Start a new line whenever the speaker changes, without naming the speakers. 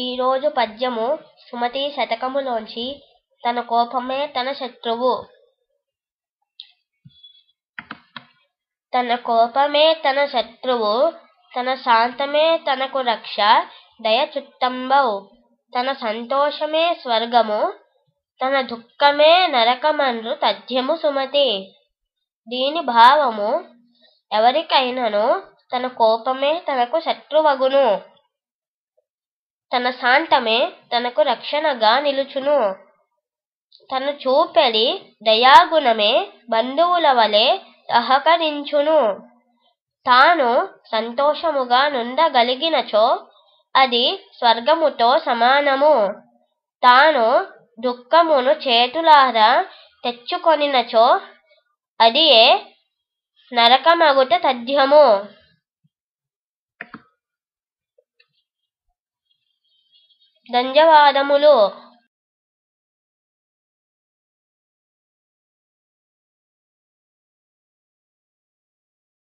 ఈరోజు పద్యము సుమతి శతకములోంచి తన కోపమే తన శత్రువు తన కోపమే తన శత్రువు తన శాంతమే తనకు రక్ష దయ తన సంతోషమే స్వర్గము తన దుఃఖమే నరకమండ్రు తథ్యము సుమతి దీని భావము ఎవరికైనను తన కోపమే తనకు శత్రువగును తన సాంతమే తనకు రక్షణగా నిలుచును తను చూపెడి దయాగుణమే బంధువుల వలె సహకరించును తాను సంతోషముగా నుండగలిగినచో అది స్వర్గముతో సమానము తాను దుఃఖమును చేతులారా తెచ్చుకొనినచో అది ఏ నరకమగుట తథ్యము dan jawab Adam Uluh,